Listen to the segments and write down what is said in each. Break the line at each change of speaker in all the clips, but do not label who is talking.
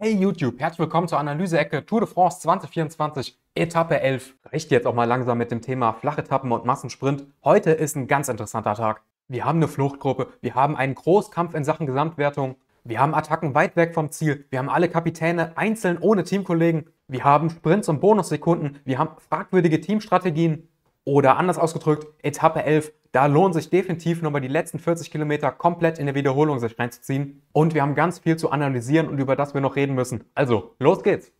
Hey YouTube, herzlich willkommen zur Analyse-Ecke Tour de France 2024, Etappe 11. Reicht jetzt auch mal langsam mit dem Thema Flachetappen und Massensprint. Heute ist ein ganz interessanter Tag. Wir haben eine Fluchtgruppe, wir haben einen Großkampf in Sachen Gesamtwertung, wir haben Attacken weit weg vom Ziel, wir haben alle Kapitäne einzeln ohne Teamkollegen, wir haben Sprints und Bonussekunden, wir haben fragwürdige Teamstrategien, oder anders ausgedrückt, Etappe 11, da lohnt sich definitiv nochmal die letzten 40 Kilometer komplett in der Wiederholung sich reinzuziehen. Und wir haben ganz viel zu analysieren und über das wir noch reden müssen. Also, los geht's!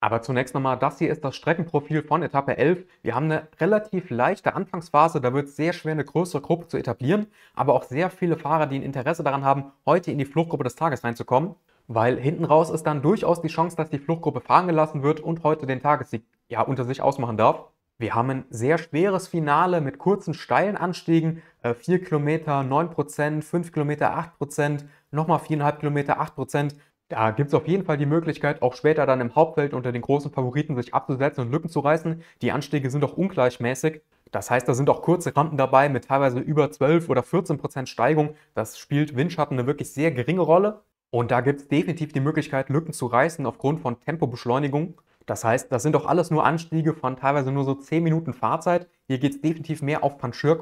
Aber zunächst nochmal, das hier ist das Streckenprofil von Etappe 11. Wir haben eine relativ leichte Anfangsphase, da wird es sehr schwer, eine größere Gruppe zu etablieren, aber auch sehr viele Fahrer, die ein Interesse daran haben, heute in die Fluchtgruppe des Tages reinzukommen, weil hinten raus ist dann durchaus die Chance, dass die Fluchtgruppe fahren gelassen wird und heute den Tagessieg ja, unter sich ausmachen darf. Wir haben ein sehr schweres Finale mit kurzen, steilen Anstiegen. 4 äh, Kilometer, 9%, 5 Kilometer, 8%, nochmal 4,5 Kilometer, 8%. Da gibt es auf jeden Fall die Möglichkeit, auch später dann im Hauptfeld unter den großen Favoriten sich abzusetzen und Lücken zu reißen. Die Anstiege sind auch ungleichmäßig. Das heißt, da sind auch kurze Rampen dabei mit teilweise über 12 oder 14% Steigung. Das spielt Windschatten eine wirklich sehr geringe Rolle. Und da gibt es definitiv die Möglichkeit, Lücken zu reißen aufgrund von Tempobeschleunigung. Das heißt, das sind doch alles nur Anstiege von teilweise nur so 10 Minuten Fahrzeit. Hier geht es definitiv mehr auf puncheur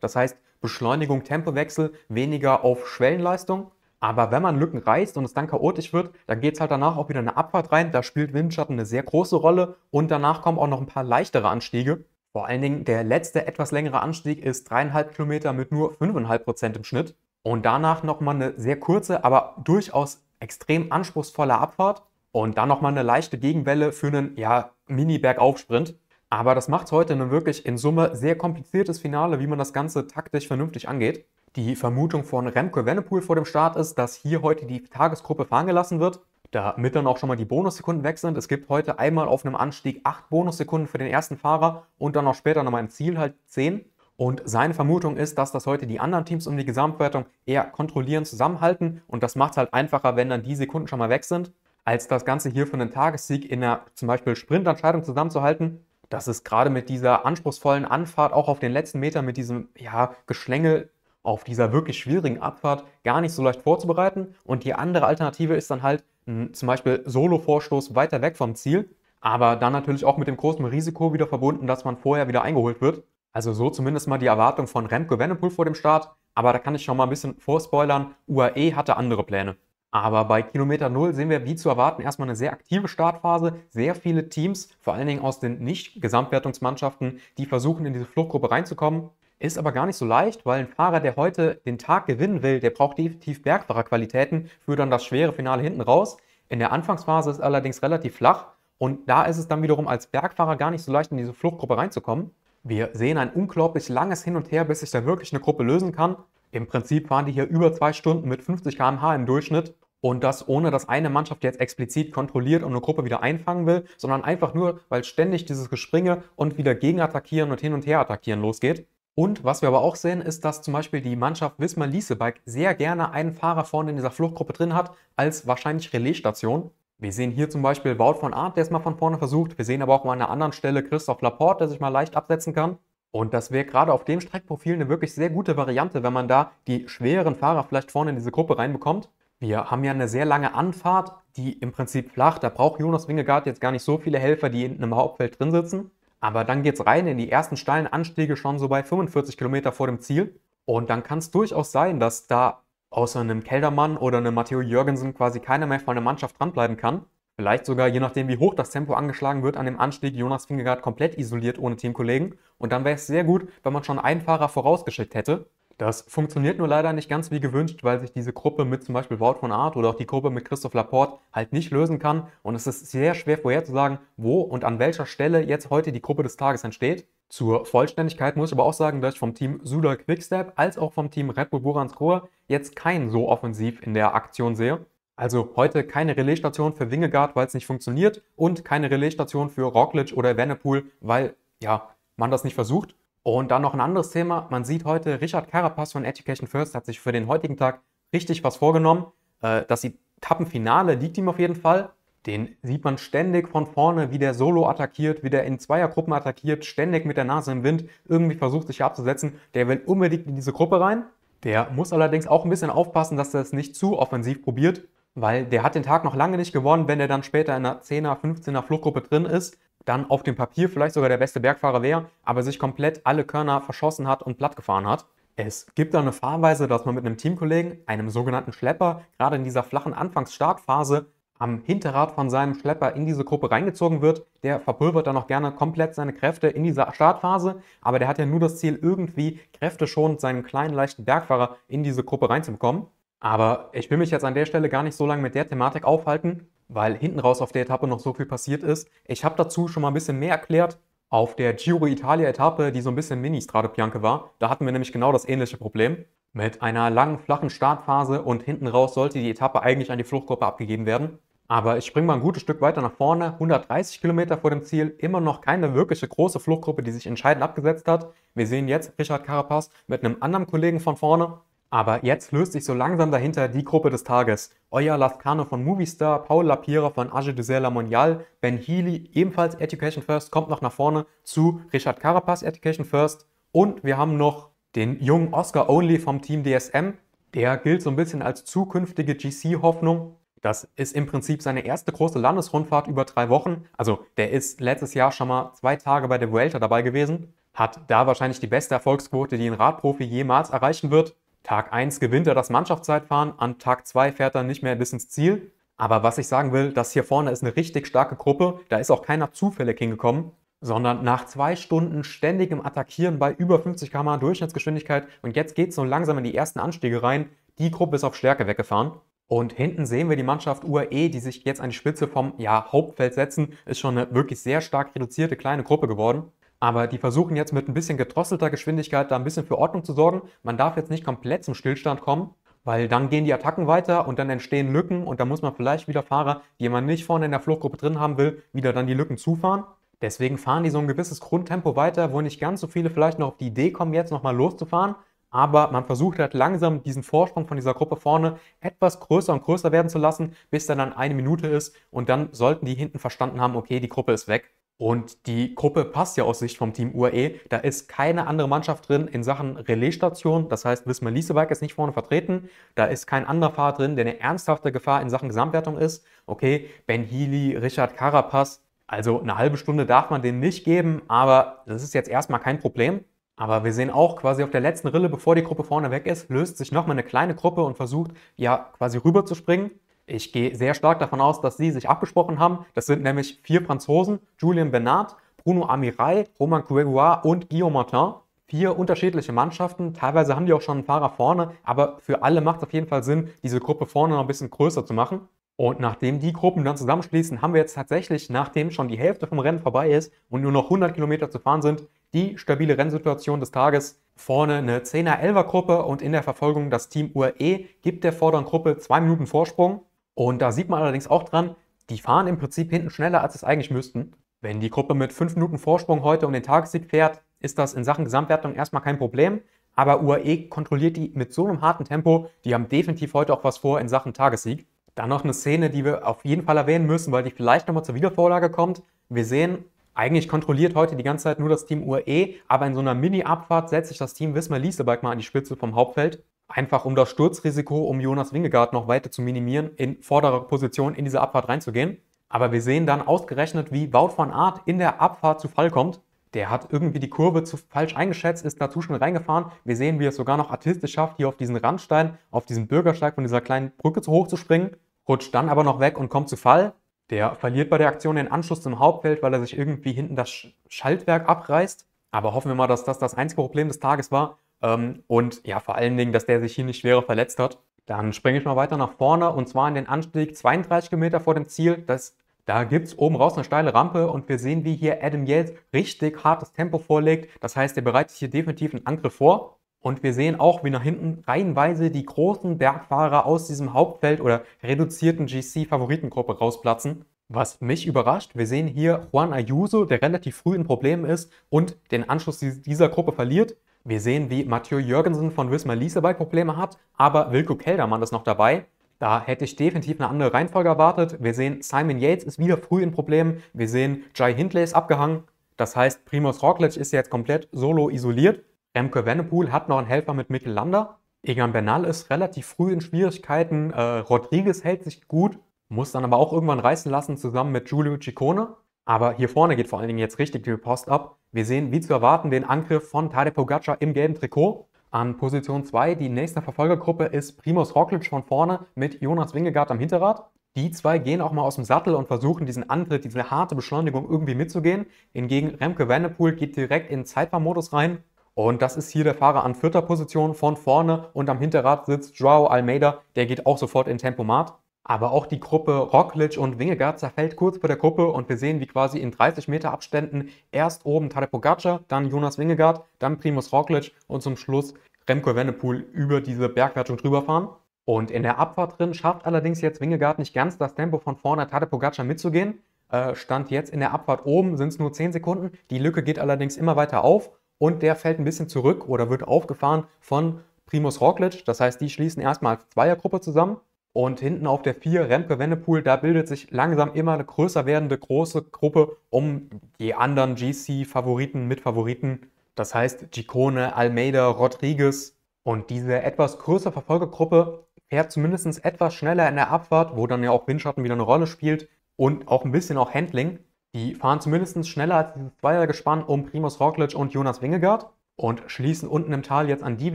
das heißt Beschleunigung, Tempowechsel, weniger auf Schwellenleistung. Aber wenn man Lücken reißt und es dann chaotisch wird, dann geht es halt danach auch wieder eine Abfahrt rein. Da spielt Windschatten eine sehr große Rolle und danach kommen auch noch ein paar leichtere Anstiege. Vor allen Dingen der letzte etwas längere Anstieg ist dreieinhalb Kilometer mit nur 5,5% im Schnitt. Und danach nochmal eine sehr kurze, aber durchaus extrem anspruchsvolle Abfahrt. Und dann nochmal eine leichte Gegenwelle für einen ja, Mini-Bergaufsprint. Aber das macht heute ein wirklich in Summe sehr kompliziertes Finale, wie man das Ganze taktisch vernünftig angeht. Die Vermutung von Remco Evenepoel vor dem Start ist, dass hier heute die Tagesgruppe fahren gelassen wird, damit dann auch schon mal die Bonussekunden weg sind. Es gibt heute einmal auf einem Anstieg 8 Bonussekunden für den ersten Fahrer und dann auch später nochmal im Ziel halt 10. Und seine Vermutung ist, dass das heute die anderen Teams um die Gesamtwertung eher kontrollieren, zusammenhalten und das macht es halt einfacher, wenn dann die Sekunden schon mal weg sind als das Ganze hier für einen Tagessieg in einer zum Beispiel Sprintentscheidung zusammenzuhalten, das ist gerade mit dieser anspruchsvollen Anfahrt, auch auf den letzten Meter mit diesem ja, Geschlängel auf dieser wirklich schwierigen Abfahrt gar nicht so leicht vorzubereiten. Und die andere Alternative ist dann halt ein, zum Beispiel Solo-Vorstoß weiter weg vom Ziel, aber dann natürlich auch mit dem großen Risiko wieder verbunden, dass man vorher wieder eingeholt wird. Also so zumindest mal die Erwartung von Remco Venepool vor dem Start. Aber da kann ich schon mal ein bisschen vorspoilern. UAE hatte andere Pläne. Aber bei Kilometer Null sehen wir, wie zu erwarten, erstmal eine sehr aktive Startphase. Sehr viele Teams, vor allen Dingen aus den Nicht-Gesamtwertungsmannschaften, die versuchen, in diese Fluchtgruppe reinzukommen. Ist aber gar nicht so leicht, weil ein Fahrer, der heute den Tag gewinnen will, der braucht definitiv Bergfahrerqualitäten für dann das schwere Finale hinten raus. In der Anfangsphase ist allerdings relativ flach und da ist es dann wiederum als Bergfahrer gar nicht so leicht, in diese Fluchtgruppe reinzukommen. Wir sehen ein unglaublich langes Hin und Her, bis sich da wirklich eine Gruppe lösen kann. Im Prinzip fahren die hier über zwei Stunden mit 50 km/h im Durchschnitt und das ohne, dass eine Mannschaft jetzt explizit kontrolliert und eine Gruppe wieder einfangen will, sondern einfach nur, weil ständig dieses Gespringe und wieder gegenattackieren und hin und her attackieren losgeht. Und was wir aber auch sehen, ist, dass zum Beispiel die Mannschaft Wismar Liesebike sehr gerne einen Fahrer vorne in dieser Fluchtgruppe drin hat, als wahrscheinlich Relaisstation. Wir sehen hier zum Beispiel Wout von Art, der es mal von vorne versucht. Wir sehen aber auch mal an einer anderen Stelle Christoph Laporte, der sich mal leicht absetzen kann. Und das wäre gerade auf dem Streckprofil eine wirklich sehr gute Variante, wenn man da die schweren Fahrer vielleicht vorne in diese Gruppe reinbekommt. Wir haben ja eine sehr lange Anfahrt, die im Prinzip flach. Da braucht Jonas Wingegaard jetzt gar nicht so viele Helfer, die hinten im Hauptfeld drin sitzen. Aber dann geht es rein in die ersten steilen Anstiege schon so bei 45 Kilometer vor dem Ziel. Und dann kann es durchaus sein, dass da außer einem Keldermann oder einem Matteo Jürgensen quasi keiner mehr von der Mannschaft dranbleiben kann. Vielleicht sogar, je nachdem, wie hoch das Tempo angeschlagen wird, an dem Anstieg Jonas Fingergaard komplett isoliert ohne Teamkollegen. Und dann wäre es sehr gut, wenn man schon einen Fahrer vorausgeschickt hätte. Das funktioniert nur leider nicht ganz wie gewünscht, weil sich diese Gruppe mit zum Beispiel Wout von Art oder auch die Gruppe mit Christoph Laporte halt nicht lösen kann. Und es ist sehr schwer vorherzusagen, wo und an welcher Stelle jetzt heute die Gruppe des Tages entsteht. Zur Vollständigkeit muss ich aber auch sagen, dass ich vom Team Sudal Quickstep als auch vom Team Red Bull Burans Grohe jetzt keinen so offensiv in der Aktion sehe. Also heute keine Relaisstation für Wingegaard, weil es nicht funktioniert und keine Relaisstation für Roglic oder Evenepoel, weil ja, man das nicht versucht. Und dann noch ein anderes Thema. Man sieht heute, Richard Carapaz von Education First hat sich für den heutigen Tag richtig was vorgenommen. Äh, das Etappenfinale liegt ihm auf jeden Fall. Den sieht man ständig von vorne, wie der solo attackiert, wie der in Zweiergruppen attackiert, ständig mit der Nase im Wind, irgendwie versucht sich abzusetzen. Der will unbedingt in diese Gruppe rein. Der muss allerdings auch ein bisschen aufpassen, dass er es nicht zu offensiv probiert, weil der hat den Tag noch lange nicht gewonnen, wenn er dann später in einer 10er, 15er Fluchtgruppe drin ist, dann auf dem Papier vielleicht sogar der beste Bergfahrer wäre, aber sich komplett alle Körner verschossen hat und platt gefahren hat. Es gibt da eine Fahrweise, dass man mit einem Teamkollegen, einem sogenannten Schlepper, gerade in dieser flachen Anfangsstartphase am Hinterrad von seinem Schlepper in diese Gruppe reingezogen wird. Der verpulvert dann noch gerne komplett seine Kräfte in dieser Startphase, aber der hat ja nur das Ziel, irgendwie kräfteschonend seinen kleinen leichten Bergfahrer in diese Gruppe reinzubekommen. Aber ich will mich jetzt an der Stelle gar nicht so lange mit der Thematik aufhalten, weil hinten raus auf der Etappe noch so viel passiert ist. Ich habe dazu schon mal ein bisschen mehr erklärt auf der Giro Italia-Etappe, die so ein bisschen Mini-Strade Bianca war. Da hatten wir nämlich genau das ähnliche Problem. Mit einer langen, flachen Startphase und hinten raus sollte die Etappe eigentlich an die Fluchtgruppe abgegeben werden. Aber ich springe mal ein gutes Stück weiter nach vorne. 130 Kilometer vor dem Ziel, immer noch keine wirkliche große Fluchtgruppe, die sich entscheidend abgesetzt hat. Wir sehen jetzt Richard Carapaz mit einem anderen Kollegen von vorne. Aber jetzt löst sich so langsam dahinter die Gruppe des Tages. Euer Lascano von Movistar, Paul Lapierre von Age de Serre La Monial, Ben Healy, ebenfalls Education First, kommt noch nach vorne zu Richard Carapaz, Education First. Und wir haben noch den jungen Oscar Only vom Team DSM. Der gilt so ein bisschen als zukünftige GC-Hoffnung. Das ist im Prinzip seine erste große Landesrundfahrt über drei Wochen. Also der ist letztes Jahr schon mal zwei Tage bei der Vuelta dabei gewesen. Hat da wahrscheinlich die beste Erfolgsquote, die ein Radprofi jemals erreichen wird. Tag 1 gewinnt er das Mannschaftszeitfahren, an Tag 2 fährt er nicht mehr bis ins Ziel. Aber was ich sagen will, das hier vorne ist eine richtig starke Gruppe, da ist auch keiner zufällig hingekommen, sondern nach zwei Stunden ständigem Attackieren bei über 50 km Durchschnittsgeschwindigkeit und jetzt geht es so langsam in die ersten Anstiege rein, die Gruppe ist auf Stärke weggefahren. Und hinten sehen wir die Mannschaft UAE, die sich jetzt an die Spitze vom ja, Hauptfeld setzen, ist schon eine wirklich sehr stark reduzierte kleine Gruppe geworden. Aber die versuchen jetzt mit ein bisschen gedrosselter Geschwindigkeit da ein bisschen für Ordnung zu sorgen. Man darf jetzt nicht komplett zum Stillstand kommen, weil dann gehen die Attacken weiter und dann entstehen Lücken und dann muss man vielleicht wieder Fahrer, die man nicht vorne in der Fluchtgruppe drin haben will, wieder dann die Lücken zufahren. Deswegen fahren die so ein gewisses Grundtempo weiter, wo nicht ganz so viele vielleicht noch auf die Idee kommen, jetzt nochmal loszufahren. Aber man versucht halt langsam diesen Vorsprung von dieser Gruppe vorne etwas größer und größer werden zu lassen, bis dann dann eine Minute ist und dann sollten die hinten verstanden haben, okay, die Gruppe ist weg und die Gruppe passt ja aus Sicht vom Team UAE. Da ist keine andere Mannschaft drin in Sachen Relaisstation. Das heißt, Wismar Liesebike ist nicht vorne vertreten. Da ist kein anderer Fahrer drin, der eine ernsthafte Gefahr in Sachen Gesamtwertung ist. Okay, Ben Healy, Richard Carapaz. Also eine halbe Stunde darf man denen nicht geben, aber das ist jetzt erstmal kein Problem. Aber wir sehen auch quasi auf der letzten Rille, bevor die Gruppe vorne weg ist, löst sich nochmal eine kleine Gruppe und versucht ja quasi rüber zu springen. Ich gehe sehr stark davon aus, dass sie sich abgesprochen haben. Das sind nämlich vier Franzosen, Julien Bernard, Bruno Amirai, Romain Grégoire und Guillaume Martin. Vier unterschiedliche Mannschaften, teilweise haben die auch schon einen Fahrer vorne, aber für alle macht es auf jeden Fall Sinn, diese Gruppe vorne noch ein bisschen größer zu machen. Und nachdem die Gruppen dann zusammenschließen, haben wir jetzt tatsächlich, nachdem schon die Hälfte vom Rennen vorbei ist und nur noch 100 Kilometer zu fahren sind, die stabile Rennsituation des Tages. Vorne eine 10er-11er-Gruppe und in der Verfolgung das Team UAE e gibt der vorderen Gruppe zwei Minuten Vorsprung. Und da sieht man allerdings auch dran, die fahren im Prinzip hinten schneller, als es eigentlich müssten. Wenn die Gruppe mit 5 Minuten Vorsprung heute um den Tagessieg fährt, ist das in Sachen Gesamtwertung erstmal kein Problem. Aber UAE kontrolliert die mit so einem harten Tempo. Die haben definitiv heute auch was vor in Sachen Tagessieg. Dann noch eine Szene, die wir auf jeden Fall erwähnen müssen, weil die vielleicht nochmal zur Wiedervorlage kommt. Wir sehen, eigentlich kontrolliert heute die ganze Zeit nur das Team UAE, aber in so einer Mini-Abfahrt setzt sich das Team Wismar Lieselberg mal an die Spitze vom Hauptfeld einfach um das Sturzrisiko um Jonas Wingegaard noch weiter zu minimieren, in vorderer Position in diese Abfahrt reinzugehen. Aber wir sehen dann ausgerechnet, wie Wout von Art in der Abfahrt zu Fall kommt. Der hat irgendwie die Kurve zu falsch eingeschätzt, ist dazu schon reingefahren. Wir sehen, wie er es sogar noch artistisch schafft, hier auf diesen Randstein, auf diesen Bürgersteig von dieser kleinen Brücke hoch zu springen. Rutscht dann aber noch weg und kommt zu Fall. Der verliert bei der Aktion den Anschluss zum Hauptfeld, weil er sich irgendwie hinten das Schaltwerk abreißt. Aber hoffen wir mal, dass das das einzige Problem des Tages war ähm, und ja, vor allen Dingen, dass der sich hier nicht schwerer verletzt hat. Dann springe ich mal weiter nach vorne und zwar in den Anstieg 32 Kilometer vor dem Ziel. Das, da gibt es oben raus eine steile Rampe und wir sehen, wie hier Adam Yates richtig hartes Tempo vorlegt. Das heißt, er bereitet hier definitiv einen Angriff vor. Und wir sehen auch, wie nach hinten reihenweise die großen Bergfahrer aus diesem Hauptfeld oder reduzierten GC-Favoritengruppe rausplatzen. Was mich überrascht, wir sehen hier Juan Ayuso, der relativ früh in Problemen ist und den Anschluss dieser Gruppe verliert. Wir sehen, wie Mathieu Jürgensen von Wismar Lieseball Probleme hat, aber Wilko Keldermann ist noch dabei. Da hätte ich definitiv eine andere Reihenfolge erwartet. Wir sehen, Simon Yates ist wieder früh in Problemen. Wir sehen, Jai Hindley ist abgehangen. Das heißt, Primus Roglic ist jetzt komplett solo isoliert. Remke Vennepool hat noch einen Helfer mit Mikkel Lander. Egan Bernal ist relativ früh in Schwierigkeiten. Äh, Rodriguez hält sich gut, muss dann aber auch irgendwann reißen lassen zusammen mit Giulio Ciccone. Aber hier vorne geht vor allen Dingen jetzt richtig die Post ab. Wir sehen, wie zu erwarten, den Angriff von Tadej Pogacar im gelben Trikot. An Position 2, die nächste Verfolgergruppe ist Primus Roglic von vorne mit Jonas Wingegaard am Hinterrad. Die zwei gehen auch mal aus dem Sattel und versuchen diesen Antritt, diese harte Beschleunigung irgendwie mitzugehen. Hingegen Remke Vanderpool geht direkt in Zeitfahrmodus rein. Und das ist hier der Fahrer an vierter Position von vorne und am Hinterrad sitzt Joao Almeida, der geht auch sofort in Tempomat. Aber auch die Gruppe Roglic und Wingegaard zerfällt kurz vor der Gruppe und wir sehen, wie quasi in 30 Meter Abständen erst oben Tadej Pogacar, dann Jonas Wingegaard, dann Primus Roglic und zum Schluss Remco Evenepoel über diese Bergwertung drüber fahren. Und in der Abfahrt drin schafft allerdings jetzt Wingegaard nicht ganz das Tempo von vorne Tadej Pogacar mitzugehen. Äh, stand jetzt in der Abfahrt oben, sind es nur 10 Sekunden. Die Lücke geht allerdings immer weiter auf und der fällt ein bisschen zurück oder wird aufgefahren von Primus Roglic. Das heißt, die schließen erstmal als Zweiergruppe zusammen und hinten auf der 4, Remke Wendepool, da bildet sich langsam immer eine größer werdende große Gruppe um die anderen GC-Favoriten, Mitfavoriten. Das heißt Gicone, Almeida, Rodriguez. Und diese etwas größere Verfolgergruppe fährt zumindest etwas schneller in der Abfahrt, wo dann ja auch Windschatten wieder eine Rolle spielt und auch ein bisschen auch Handling. Die fahren zumindest schneller als dieses Zweiergespann um Primus Roglic und Jonas Wingegaard und schließen unten im Tal jetzt an die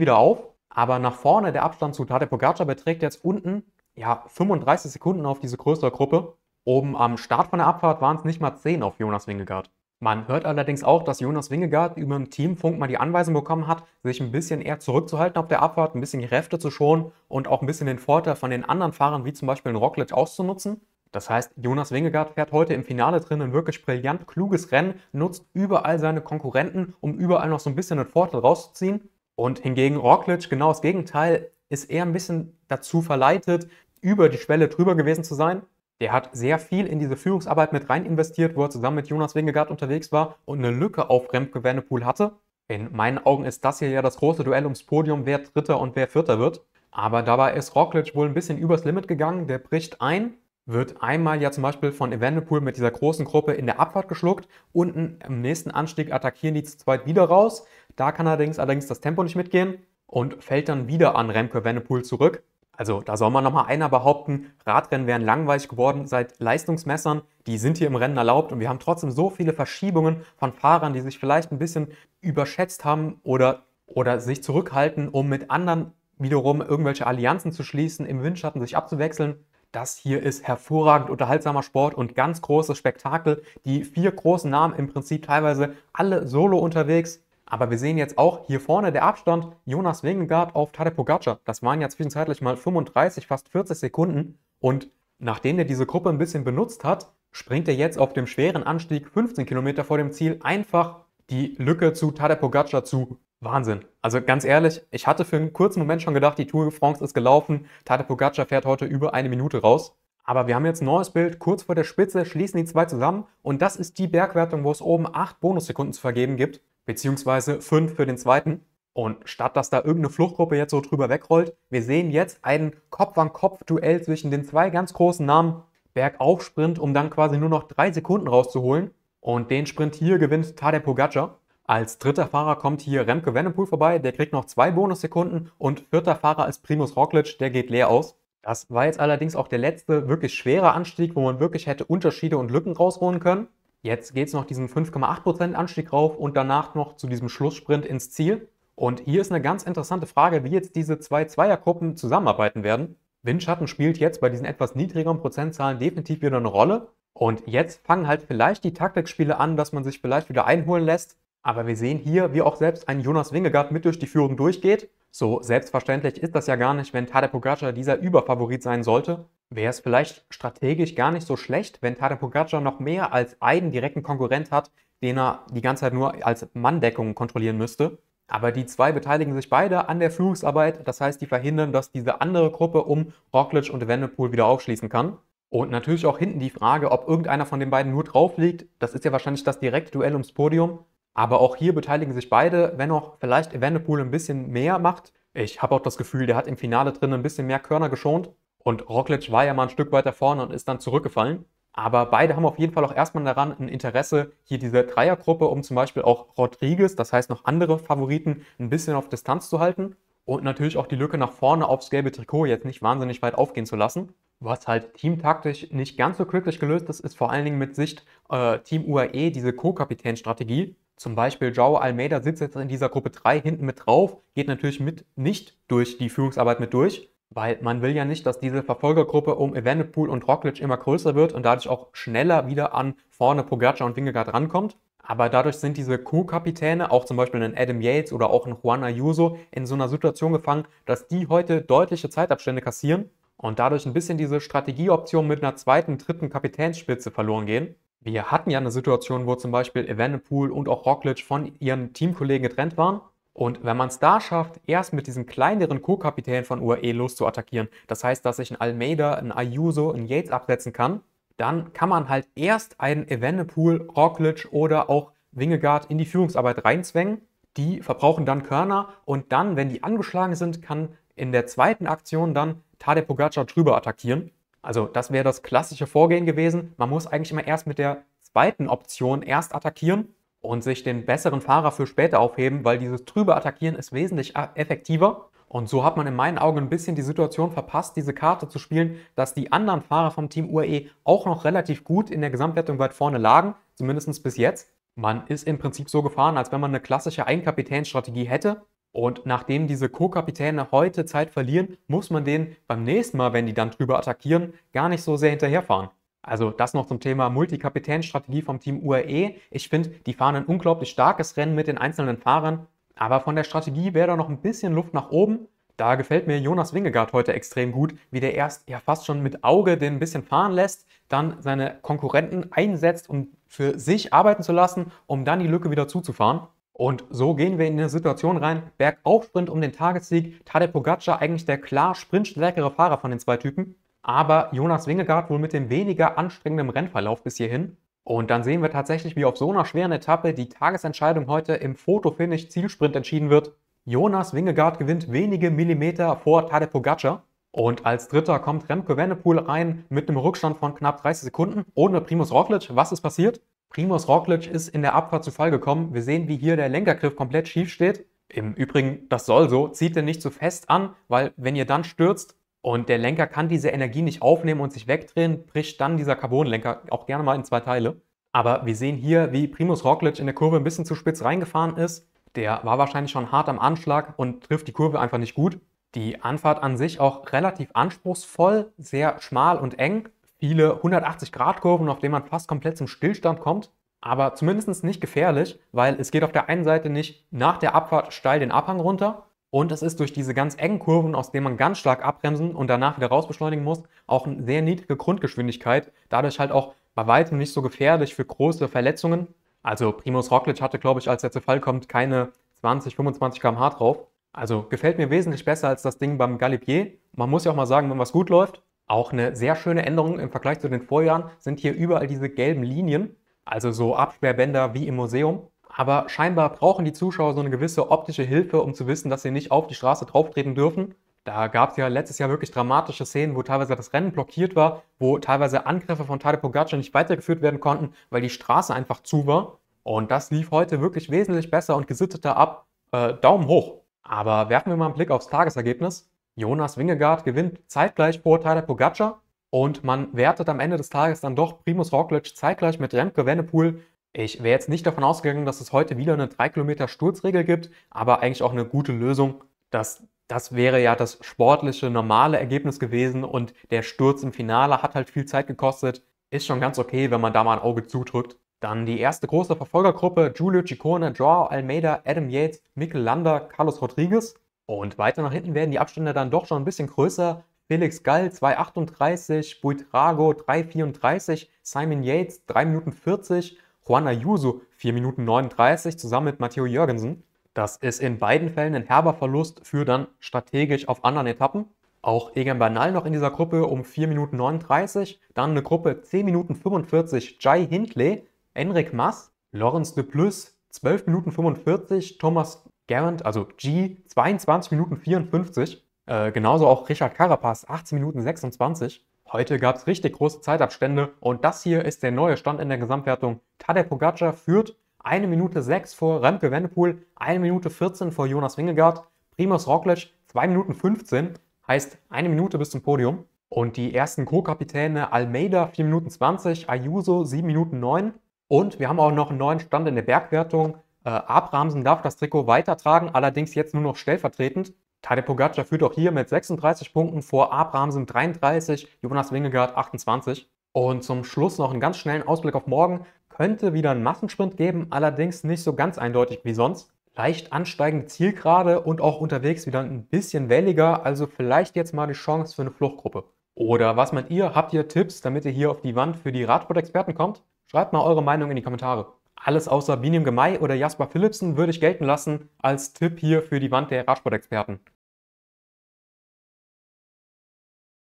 wieder auf. Aber nach vorne, der Abstand zu Tadej Pogacar beträgt jetzt unten ja, 35 Sekunden auf diese größere Gruppe. Oben am Start von der Abfahrt waren es nicht mal 10 auf Jonas Wingegaard. Man hört allerdings auch, dass Jonas Wingegaard über den Teamfunk mal die Anweisung bekommen hat, sich ein bisschen eher zurückzuhalten auf der Abfahrt, ein bisschen Kräfte zu schonen und auch ein bisschen den Vorteil von den anderen Fahrern, wie zum Beispiel in Roglic, auszunutzen. Das heißt, Jonas Wingegaard fährt heute im Finale drin ein wirklich brillant kluges Rennen, nutzt überall seine Konkurrenten, um überall noch so ein bisschen den Vorteil rauszuziehen. Und hingegen Roglic genau das Gegenteil, ist eher ein bisschen dazu verleitet, über die Schwelle drüber gewesen zu sein. Der hat sehr viel in diese Führungsarbeit mit rein investiert, wo er zusammen mit Jonas Wingegaard unterwegs war und eine Lücke auf Remke Wernepool hatte. In meinen Augen ist das hier ja das große Duell ums Podium, wer Dritter und wer Vierter wird. Aber dabei ist Roglic wohl ein bisschen übers Limit gegangen. Der bricht ein, wird einmal ja zum Beispiel von Evandepool mit dieser großen Gruppe in der Abfahrt geschluckt. Unten im nächsten Anstieg attackieren die zu zweit wieder raus. Da kann allerdings allerdings das Tempo nicht mitgehen und fällt dann wieder an Remke Evenepoel zurück. Also da soll man nochmal einer behaupten, Radrennen wären langweilig geworden seit Leistungsmessern, die sind hier im Rennen erlaubt und wir haben trotzdem so viele Verschiebungen von Fahrern, die sich vielleicht ein bisschen überschätzt haben oder, oder sich zurückhalten, um mit anderen wiederum irgendwelche Allianzen zu schließen, im Windschatten sich abzuwechseln. Das hier ist hervorragend unterhaltsamer Sport und ganz großes Spektakel. Die vier großen Namen im Prinzip teilweise alle solo unterwegs aber wir sehen jetzt auch hier vorne der Abstand Jonas Wingegaard auf Tadej Pogacar. Das waren ja zwischenzeitlich mal 35, fast 40 Sekunden. Und nachdem er diese Gruppe ein bisschen benutzt hat, springt er jetzt auf dem schweren Anstieg 15 Kilometer vor dem Ziel einfach die Lücke zu Tadej Pogacar zu. Wahnsinn. Also ganz ehrlich, ich hatte für einen kurzen Moment schon gedacht, die Tour de France ist gelaufen. Tadej Pogacar fährt heute über eine Minute raus. Aber wir haben jetzt ein neues Bild, kurz vor der Spitze schließen die zwei zusammen und das ist die Bergwertung, wo es oben acht Bonussekunden zu vergeben gibt beziehungsweise 5 für den zweiten. Und statt dass da irgendeine Fluchtgruppe jetzt so drüber wegrollt, wir sehen jetzt ein Kopf-an-Kopf-Duell zwischen den zwei ganz großen Namen Bergauf Sprint, um dann quasi nur noch drei Sekunden rauszuholen. Und den Sprint hier gewinnt Tadej Pogacar. Als dritter Fahrer kommt hier Remke Venepool vorbei, der kriegt noch zwei Bonussekunden und vierter Fahrer ist Primus Roglic, der geht leer aus. Das war jetzt allerdings auch der letzte wirklich schwere Anstieg, wo man wirklich hätte Unterschiede und Lücken rausholen können. Jetzt geht es noch diesen 5,8% Anstieg rauf und danach noch zu diesem Schlusssprint ins Ziel. Und hier ist eine ganz interessante Frage, wie jetzt diese zwei Zweiergruppen zusammenarbeiten werden. Windschatten spielt jetzt bei diesen etwas niedrigeren Prozentzahlen definitiv wieder eine Rolle. Und jetzt fangen halt vielleicht die Taktikspiele an, dass man sich vielleicht wieder einholen lässt. Aber wir sehen hier, wie auch selbst ein Jonas Wingegaard mit durch die Führung durchgeht. So selbstverständlich ist das ja gar nicht, wenn Tadej Pogacar dieser Überfavorit sein sollte wäre es vielleicht strategisch gar nicht so schlecht, wenn Tadej Pogacar noch mehr als einen direkten Konkurrent hat, den er die ganze Zeit nur als Manndeckung kontrollieren müsste. Aber die zwei beteiligen sich beide an der Führungsarbeit, das heißt, die verhindern, dass diese andere Gruppe um Roglic und Wendepool wieder aufschließen kann. Und natürlich auch hinten die Frage, ob irgendeiner von den beiden nur drauf liegt. Das ist ja wahrscheinlich das direkte Duell ums Podium. Aber auch hier beteiligen sich beide, wenn auch vielleicht Wendepool ein bisschen mehr macht. Ich habe auch das Gefühl, der hat im Finale drin ein bisschen mehr Körner geschont. Und Roglic war ja mal ein Stück weiter vorne und ist dann zurückgefallen. Aber beide haben auf jeden Fall auch erstmal daran ein Interesse, hier diese Dreiergruppe, um zum Beispiel auch Rodriguez, das heißt noch andere Favoriten, ein bisschen auf Distanz zu halten und natürlich auch die Lücke nach vorne aufs gelbe Trikot jetzt nicht wahnsinnig weit aufgehen zu lassen. Was halt teamtaktisch nicht ganz so glücklich gelöst ist, ist vor allen Dingen mit Sicht äh, Team UAE diese Co-Kapitän-Strategie. Zum Beispiel Joao Almeida sitzt jetzt in dieser Gruppe 3 hinten mit drauf, geht natürlich mit nicht durch die Führungsarbeit mit durch, weil man will ja nicht, dass diese Verfolgergruppe um Evenepoel und Roglic immer größer wird und dadurch auch schneller wieder an vorne Pogacar und Wingegaard rankommt. Aber dadurch sind diese Co-Kapitäne, auch zum Beispiel ein Adam Yates oder auch ein Juan Ayuso, in so einer Situation gefangen, dass die heute deutliche Zeitabstände kassieren und dadurch ein bisschen diese Strategieoption mit einer zweiten, dritten Kapitänsspitze verloren gehen. Wir hatten ja eine Situation, wo zum Beispiel Evenepoel und auch Roglic von ihren Teamkollegen getrennt waren. Und wenn man es da schafft, erst mit diesen kleineren Co-Kapitänen von UAE loszuattackieren, das heißt, dass ich einen Almeida, einen Ayuso, einen Yates absetzen kann, dann kann man halt erst einen Evenepoel, Roglic oder auch Wingegaard in die Führungsarbeit reinzwängen. Die verbrauchen dann Körner und dann, wenn die angeschlagen sind, kann in der zweiten Aktion dann Tadej Pogacar drüber attackieren. Also das wäre das klassische Vorgehen gewesen. Man muss eigentlich immer erst mit der zweiten Option erst attackieren und sich den besseren Fahrer für später aufheben, weil dieses trübe Attackieren ist wesentlich effektiver. Und so hat man in meinen Augen ein bisschen die Situation verpasst, diese Karte zu spielen, dass die anderen Fahrer vom Team UAE e auch noch relativ gut in der Gesamtwertung weit vorne lagen, zumindest bis jetzt. Man ist im Prinzip so gefahren, als wenn man eine klassische Einkapitänstrategie hätte. Und nachdem diese Co-Kapitäne heute Zeit verlieren, muss man denen beim nächsten Mal, wenn die dann drüber attackieren, gar nicht so sehr hinterherfahren. Also das noch zum Thema Multikapitänstrategie vom Team UAE. Ich finde, die fahren ein unglaublich starkes Rennen mit den einzelnen Fahrern, aber von der Strategie wäre da noch ein bisschen Luft nach oben. Da gefällt mir Jonas Wingegaard heute extrem gut, wie der erst ja fast schon mit Auge den ein bisschen fahren lässt, dann seine Konkurrenten einsetzt, um für sich arbeiten zu lassen, um dann die Lücke wieder zuzufahren. Und so gehen wir in eine Situation rein, Bergaufsprint um den Tagessieg, Tadej Pogacar eigentlich der klar sprintstärkere Fahrer von den zwei Typen, aber Jonas Wingegaard wohl mit dem weniger anstrengenden Rennverlauf bis hierhin. Und dann sehen wir tatsächlich, wie auf so einer schweren Etappe die Tagesentscheidung heute im Fotofinish-Zielsprint entschieden wird. Jonas Wingegaard gewinnt wenige Millimeter vor Tadej Pogacar. Und als Dritter kommt Remco Wennepool rein mit einem Rückstand von knapp 30 Sekunden ohne Primus Roglic. Was ist passiert? Primus Roglic ist in der Abfahrt zu Fall gekommen. Wir sehen, wie hier der Lenkergriff komplett schief steht. Im Übrigen, das soll so, zieht den nicht zu so fest an, weil wenn ihr dann stürzt, und der Lenker kann diese Energie nicht aufnehmen und sich wegdrehen, bricht dann dieser Carbonlenker auch gerne mal in zwei Teile. Aber wir sehen hier, wie Primus Roglic in der Kurve ein bisschen zu spitz reingefahren ist. Der war wahrscheinlich schon hart am Anschlag und trifft die Kurve einfach nicht gut. Die Anfahrt an sich auch relativ anspruchsvoll, sehr schmal und eng. Viele 180-Grad-Kurven, auf denen man fast komplett zum Stillstand kommt. Aber zumindest nicht gefährlich, weil es geht auf der einen Seite nicht nach der Abfahrt steil den Abhang runter, und das ist durch diese ganz engen Kurven, aus denen man ganz stark abbremsen und danach wieder rausbeschleunigen muss, auch eine sehr niedrige Grundgeschwindigkeit. Dadurch halt auch bei weitem nicht so gefährlich für große Verletzungen. Also Primus Roglic hatte, glaube ich, als er zu Fall kommt, keine 20, 25 km/h drauf. Also gefällt mir wesentlich besser als das Ding beim Galibier. Man muss ja auch mal sagen, wenn was gut läuft. Auch eine sehr schöne Änderung im Vergleich zu den Vorjahren sind hier überall diese gelben Linien. Also so Absperrbänder wie im Museum aber scheinbar brauchen die Zuschauer so eine gewisse optische Hilfe, um zu wissen, dass sie nicht auf die Straße drauftreten dürfen. Da gab es ja letztes Jahr wirklich dramatische Szenen, wo teilweise das Rennen blockiert war, wo teilweise Angriffe von Tadej Pogacar nicht weitergeführt werden konnten, weil die Straße einfach zu war. Und das lief heute wirklich wesentlich besser und gesitteter ab. Äh, Daumen hoch. Aber werfen wir mal einen Blick aufs Tagesergebnis. Jonas Wingegaard gewinnt zeitgleich vor Tadej Pogacar und man wertet am Ende des Tages dann doch Primus Roglic zeitgleich mit Remke Wennepool ich wäre jetzt nicht davon ausgegangen, dass es heute wieder eine 3 Kilometer Sturzregel gibt, aber eigentlich auch eine gute Lösung, dass das wäre ja das sportliche, normale Ergebnis gewesen und der Sturz im Finale hat halt viel Zeit gekostet. Ist schon ganz okay, wenn man da mal ein Auge zudrückt. Dann die erste große Verfolgergruppe: Julio Ciccone, Joao Almeida, Adam Yates, Mikel Lander, Carlos Rodriguez. Und weiter nach hinten werden die Abstände dann doch schon ein bisschen größer. Felix Gall 2,38, Buitrago 3,34, Simon Yates 3 Minuten 40, Juan Ayuso 4 Minuten 39 zusammen mit Matteo Jürgensen. Das ist in beiden Fällen ein herber Verlust für dann strategisch auf anderen Etappen. Auch Egan Bernal noch in dieser Gruppe um 4 Minuten 39. Dann eine Gruppe 10 Minuten 45 Jai Hindley, Enric Mas, Lorenz de Plus 12 Minuten 45, Thomas Garant, also G 22 Minuten 54. Äh, genauso auch Richard Carapaz 18 Minuten 26. Heute gab es richtig große Zeitabstände und das hier ist der neue Stand in der Gesamtwertung. Tadej Pogacar führt 1 Minute 6 vor Remke Wendepool, 1 Minute 14 vor Jonas Wingegaard, Primoz Roglic 2 Minuten 15, heißt 1 Minute bis zum Podium. Und die ersten Co-Kapitäne Almeida 4 Minuten 20, Ayuso 7 Minuten 9. Und wir haben auch noch einen neuen Stand in der Bergwertung. Äh, Abramsen darf das Trikot weitertragen, allerdings jetzt nur noch stellvertretend. Tadej Pogacar führt auch hier mit 36 Punkten vor Abrahamsen 33, Jonas Wingegaard 28. Und zum Schluss noch einen ganz schnellen Ausblick auf morgen. Könnte wieder einen Massensprint geben, allerdings nicht so ganz eindeutig wie sonst. Leicht ansteigende Zielgerade und auch unterwegs wieder ein bisschen welliger, also vielleicht jetzt mal die Chance für eine Fluchtgruppe. Oder was meint ihr? Habt ihr Tipps, damit ihr hier auf die Wand für die Radsport-Experten kommt? Schreibt mal eure Meinung in die Kommentare. Alles außer Biniam Gemei oder Jasper Philipsen würde ich gelten lassen als Tipp hier für die Wand der Radsport-Experten.